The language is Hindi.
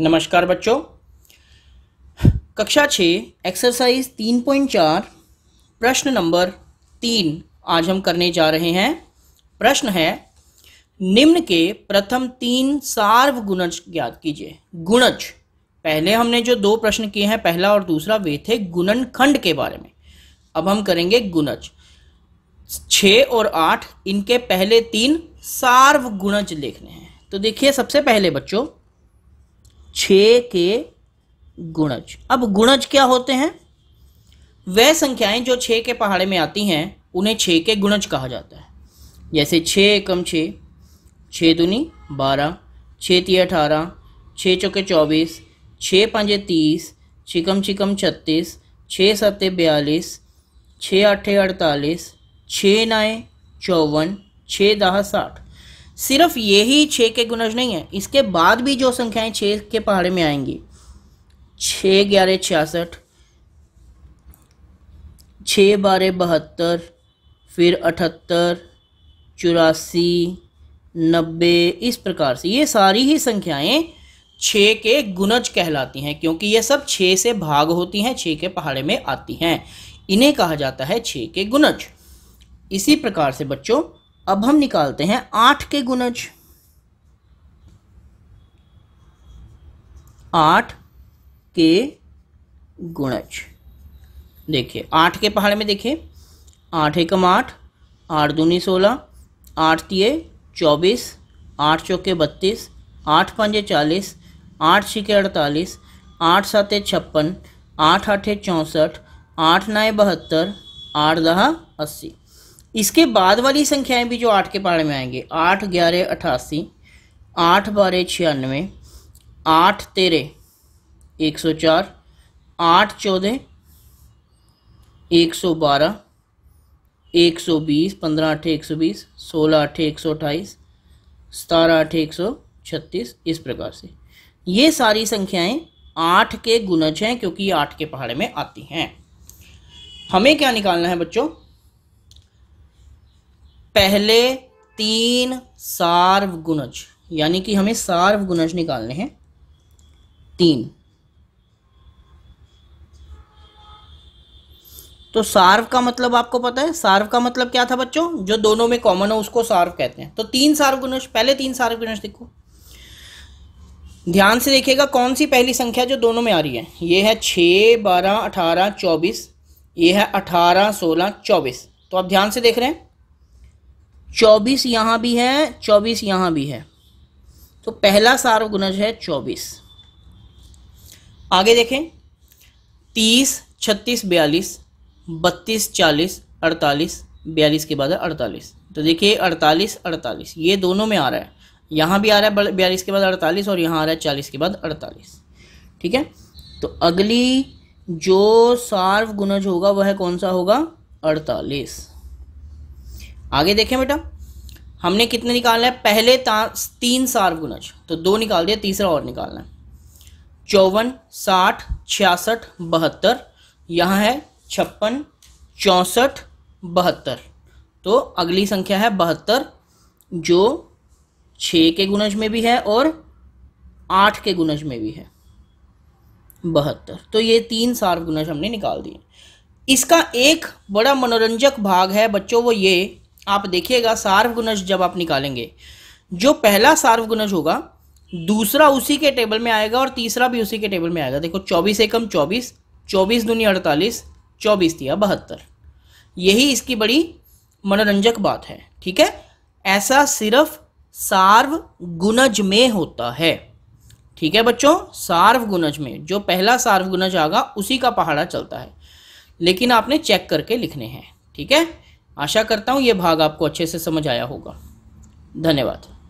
नमस्कार बच्चों कक्षा छ एक्सरसाइज तीन पॉइंट चार प्रश्न नंबर तीन आज हम करने जा रहे हैं प्रश्न है निम्न के प्रथम तीन सार्व गुणज ज्ञात कीजिए गुणज पहले हमने जो दो प्रश्न किए हैं पहला और दूसरा वे थे गुणन खंड के बारे में अब हम करेंगे गुणज छ और आठ इनके पहले तीन सार्व गुणज लिखने हैं तो देखिए सबसे पहले बच्चों छ के गुणज अब गुणज क्या होते हैं वह संख्याएं जो छः के पहाड़े में आती हैं उन्हें छः के गुणज कहा जाता है जैसे छः एकम छः छः दुनी बारह छः ती अठारह छः चौके चौबीस छः पाँचे तीस छिकम छिकम छत्तीस छः सत्ते बयालीस छः अठे अड़तालीस छः नए चौवन छः दहा साठ सिर्फ यही छः के गुणज नहीं है इसके बाद भी जो संख्याएं छः के पहाड़े में आएंगी छः ग्यारह छियासठ छः बारह बहत्तर फिर अठहत्तर चौरासी नब्बे इस प्रकार से ये सारी ही संख्याएं छः के गुणज कहलाती हैं क्योंकि ये सब छः से भाग होती हैं छः के पहाड़े में आती हैं इन्हें कहा जाता है छः के गुणज इसी प्रकार से बच्चों अब हम निकालते हैं आठ के गुणज आठ के गुणज देखिए आठ के पहाड़ में देखिए आठ एकम आठ आठ दूनी सोलह आठ तीय चौबीस आठ चौके बत्तीस आठ पंजे चालीस आठ छीके अड़तालीस आठ सात छप्पन आठ आठे चौंसठ आठ नए बहत्तर आठ दहा अस्सी इसके बाद वाली संख्याएं भी जो आठ के पहाड़ में आएंगे आठ ग्यारह अठासी आठ बारह छियानवे आठ तेरह एक सौ चार आठ चौदह एक सौ बारह एक सौ बीस पंद्रह आठ एक सौ बीस सोलह आठ एक सौ अट्ठाईस सतारह आठ एक सौ छत्तीस इस प्रकार से ये सारी संख्याएं आठ के गुणज हैं क्योंकि आठ के पहाड़े में आती हैं हमें क्या निकालना है बच्चों पहले तीन सार्वगुणज यानी कि हमें सार्वगुणज निकालने हैं तीन तो सार्व का मतलब आपको पता है सार्व का मतलब क्या था बच्चों जो दोनों में कॉमन हो उसको सार्व कहते हैं तो तीन सार्वगुणज पहले तीन सार्वगुणज देखो ध्यान से देखिएगा कौन सी पहली संख्या जो दोनों में आ रही है ये है छः बारह अठारह चौबीस ये है अठारह सोलह चौबीस तो आप ध्यान से देख रहे हैं चौबीस यहाँ भी है चौबीस यहाँ भी है तो पहला सार्वगुणज है चौबीस आगे देखें तीस छत्तीस बयालीस बत्तीस चालीस अड़तालीस बयालीस के बाद है अड़तालीस तो देखिए अड़तालीस अड़तालीस ये दोनों में आ रहा है यहाँ भी आ रहा है बयालीस के बाद अड़तालीस और यहाँ आ रहा है चालीस के बाद अड़तालीस ठीक है तो अगली जो सार्वगुणज होगा वह कौन सा होगा अड़तालीस आगे देखें बेटा हमने कितने निकालना है पहले तीन सार्वगुणज तो दो निकाल दिया तीसरा और निकालना है चौवन साठ छियासठ बहत्तर यहाँ है छप्पन चौंसठ बहत्तर तो अगली संख्या है बहत्तर जो छः के गुणज में भी है और आठ के गुणज में भी है बहत्तर तो ये तीन सार्वगुणज हमने निकाल दिए इसका एक बड़ा मनोरंजक भाग है बच्चों वो ये आप देखिएगा सार्वगुणज जब आप निकालेंगे जो पहला सार्वगुणज होगा दूसरा उसी के टेबल में आएगा और तीसरा भी उसी के टेबल में आएगा देखो चौबीस एकम चौबीस चौबीस दुनिया अड़तालीस चौबीस दिया बहत्तर यही इसकी बड़ी मनोरंजक बात है ठीक है ऐसा सिर्फ सार्वगुणज में होता है ठीक है बच्चों सार्वगुणज में जो पहला सार्वगुणज आगा उसी का पहाड़ा चलता है लेकिन आपने चेक करके लिखने हैं ठीक है आशा करता हूँ ये भाग आपको अच्छे से समझ आया होगा धन्यवाद